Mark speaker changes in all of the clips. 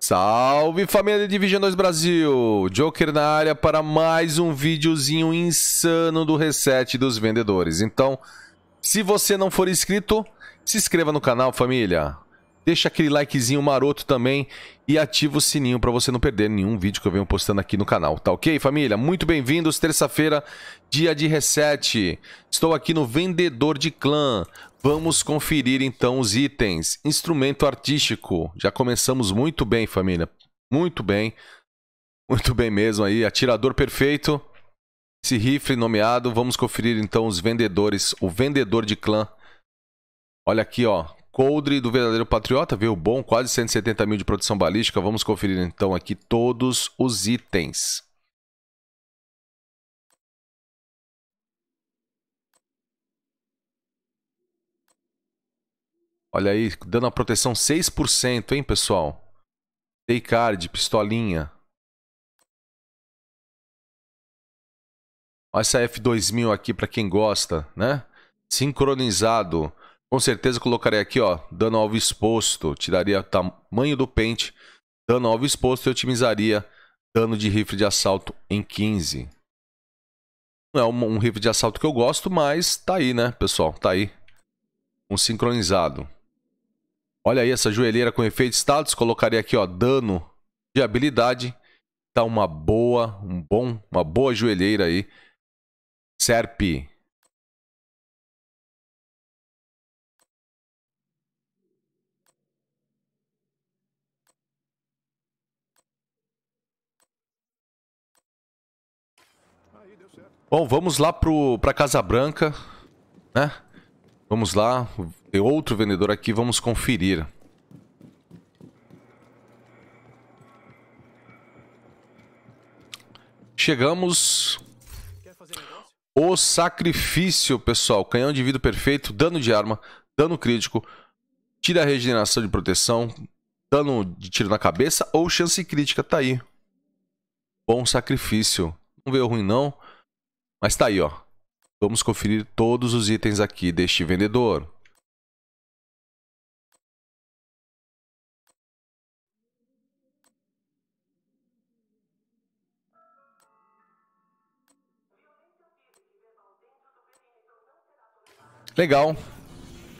Speaker 1: Salve família de Division 2 Brasil! Joker na área para mais um videozinho insano do reset dos vendedores. Então, se você não for inscrito, se inscreva no canal, família. Deixa aquele likezinho maroto também e ativa o sininho para você não perder nenhum vídeo que eu venho postando aqui no canal, tá ok, família? Muito bem-vindos, terça-feira, dia de reset. Estou aqui no Vendedor de Clã, Vamos conferir então os itens. Instrumento artístico. Já começamos muito bem, família. Muito bem. Muito bem mesmo aí. Atirador perfeito. Esse rifle nomeado. Vamos conferir então os vendedores. O vendedor de clã. Olha aqui, ó. Coldre do Verdadeiro Patriota, veio bom, quase 170 mil de produção balística. Vamos conferir então aqui todos os itens. Olha aí, dando a proteção 6%, hein, pessoal? Day card, pistolinha. Olha essa F2000 aqui para quem gosta, né? Sincronizado. Com certeza colocarei aqui, ó, dano alvo exposto. Tiraria o tamanho do pente, dano alvo exposto e otimizaria dano de rifle de assalto em 15. Não é um, um rifle de assalto que eu gosto, mas tá aí, né, pessoal? Tá aí. Um sincronizado. Olha aí essa joelheira com efeito status. Colocaria aqui, ó, dano de habilidade. Tá uma boa, um bom, uma boa
Speaker 2: joelheira aí. Serp.
Speaker 1: Bom, vamos lá para Casa Branca, né? Vamos lá, tem outro vendedor aqui, vamos conferir. Chegamos. O sacrifício, pessoal. Canhão de vidro perfeito, dano de arma, dano crítico, tira a regeneração de proteção, dano de tiro na cabeça ou chance crítica. Tá aí. Bom sacrifício. Não veio ruim,
Speaker 2: não. Mas tá aí, ó. Vamos conferir todos os itens aqui deste vendedor.
Speaker 1: Legal.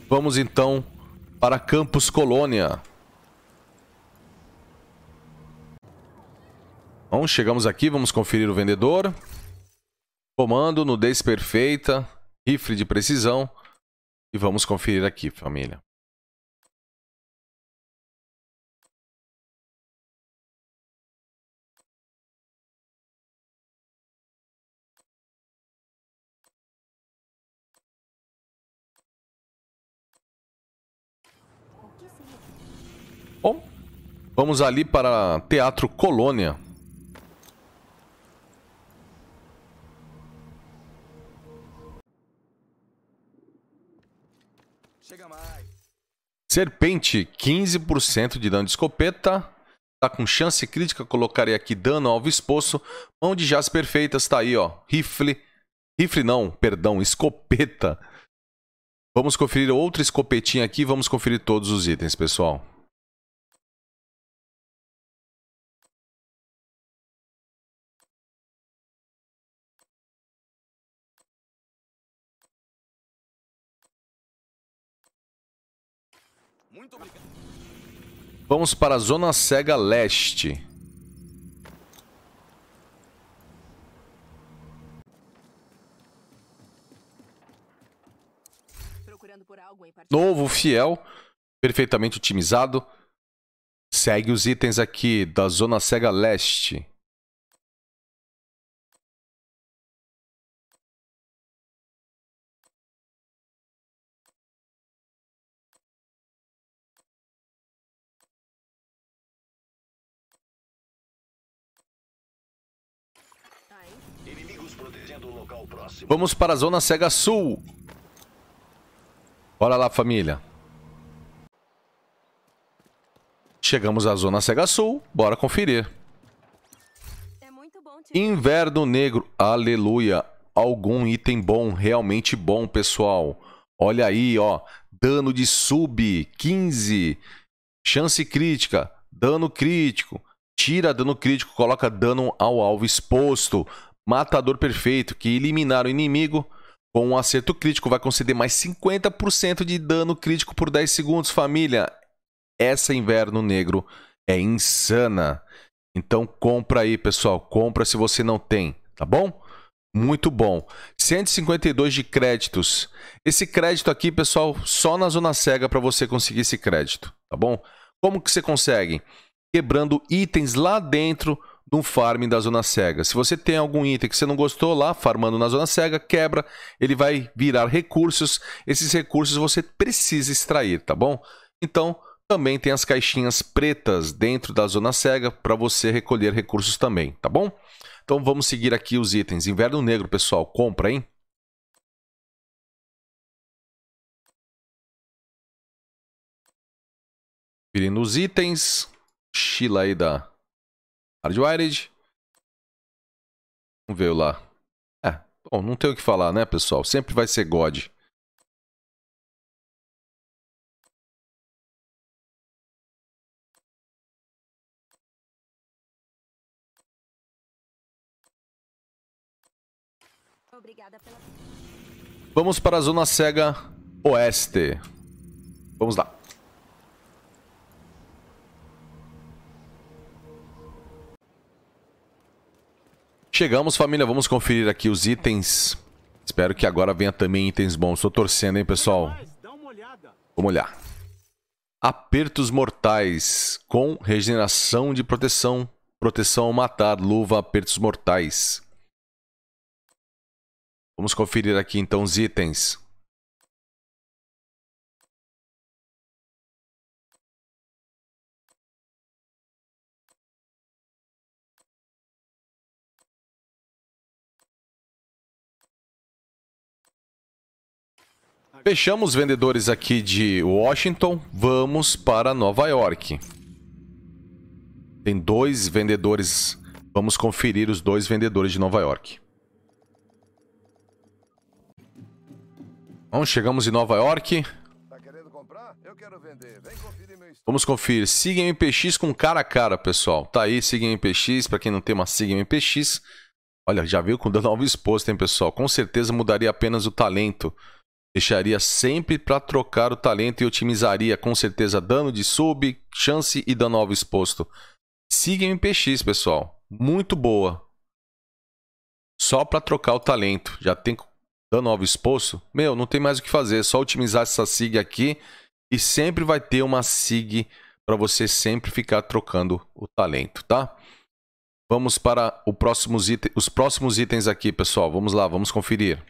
Speaker 1: Vamos então para Campus Colônia. Bom, chegamos aqui, vamos conferir o vendedor. Comando, nudez perfeita, rifle de precisão. E
Speaker 2: vamos conferir aqui, família.
Speaker 1: Vamos ali para Teatro Colônia. Serpente, 15% de dano de escopeta. Tá com chance crítica, colocarei aqui dano alvo exposto. Mão de jazz perfeitas, está aí, ó. Rifle. Rifle não, perdão, escopeta. Vamos
Speaker 2: conferir outra escopetinha aqui, vamos conferir todos os itens, pessoal. Muito obrigado. Vamos para a Zona
Speaker 1: Cega Leste. Novo, fiel, perfeitamente otimizado. Segue os
Speaker 2: itens aqui da Zona Cega Leste. Vamos
Speaker 1: para a Zona Cega Sul. Olha lá, família. Chegamos à Zona Cega Sul. Bora conferir. É Inverno Negro. Aleluia. Algum item bom, realmente bom, pessoal. Olha aí, ó. Dano de sub, 15. Chance crítica, dano crítico. Tira dano crítico, coloca dano ao alvo exposto. Matador Perfeito, que eliminar o inimigo com um acerto crítico vai conceder mais 50% de dano crítico por 10 segundos, família. Essa Inverno Negro é insana. Então compra aí, pessoal. Compra se você não tem, tá bom? Muito bom. 152 de créditos. Esse crédito aqui, pessoal, só na Zona Cega para você conseguir esse crédito, tá bom? Como que você consegue? Quebrando itens lá dentro no farm farming da zona cega. Se você tem algum item que você não gostou lá, farmando na zona cega, quebra, ele vai virar recursos. Esses recursos você precisa extrair, tá bom? Então, também tem as caixinhas pretas dentro da zona cega para você recolher recursos também, tá bom? Então vamos seguir aqui os itens.
Speaker 2: Inverno Negro, pessoal, compra, hein? Virem nos itens. Chila aí da Hardwired. Vamos ver lá. É, bom, não tem o que falar, né, pessoal? Sempre vai ser God. Vamos para a Zona Cega Oeste.
Speaker 1: Vamos lá. Chegamos, família. Vamos conferir aqui os itens. Espero que agora venha também itens bons. Estou torcendo, hein, pessoal? Vamos olhar. Apertos mortais com regeneração de proteção. Proteção ao matar. Luva, apertos mortais.
Speaker 2: Vamos conferir aqui, então, os itens. Fechamos os vendedores
Speaker 1: aqui de Washington, vamos para Nova York. Tem dois vendedores, vamos conferir os dois vendedores de Nova York. Bom, chegamos em Nova York. Tá querendo comprar? Eu quero vender. Vem conferir meu Vamos conferir. Siga MPX com cara a cara, pessoal. Tá aí, Siga MPX. Pra quem não tem uma Siga MPX. Olha, já viu com o dano exposto, hein, pessoal? Com certeza mudaria apenas o talento Deixaria sempre para trocar o talento e otimizaria com certeza dano de sub, chance e dano alvo exposto. Siga MPX, pessoal. Muito boa. Só para trocar o talento. Já tem dano alvo exposto? Meu, não tem mais o que fazer. É só otimizar essa SIG aqui. E sempre vai ter uma SIG para você sempre ficar trocando o talento, tá? Vamos para próximos os próximos itens aqui,
Speaker 2: pessoal. Vamos lá, vamos conferir.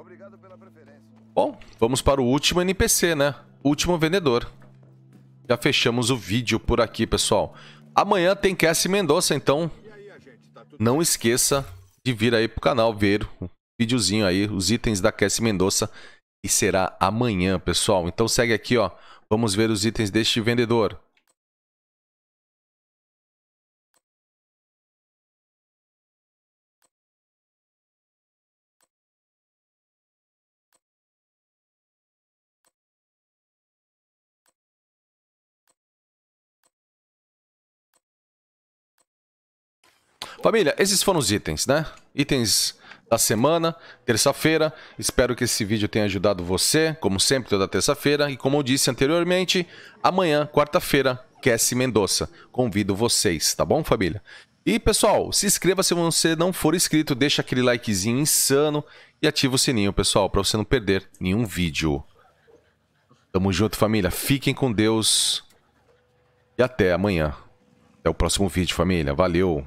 Speaker 2: Obrigado pela preferência. Bom, vamos para o último NPC, né? Último vendedor.
Speaker 1: Já fechamos o vídeo por aqui, pessoal. Amanhã tem Cassie Mendonça, então tá não esqueça de vir aí pro canal ver o videozinho aí, os itens da Cassie Mendonça. E será amanhã, pessoal. Então segue aqui, ó.
Speaker 2: Vamos ver os itens deste vendedor. Família, esses foram os itens, né? Itens da semana,
Speaker 1: terça-feira. Espero que esse vídeo tenha ajudado você, como sempre, toda terça-feira. E como eu disse anteriormente, amanhã, quarta-feira, Cassie Mendonça. Convido vocês, tá bom, família? E pessoal, se inscreva se você não for inscrito, deixa aquele likezinho insano e ativa o sininho, pessoal, para você não perder nenhum vídeo. Tamo junto, família. Fiquem com Deus. E até amanhã. Até o próximo vídeo, família. Valeu!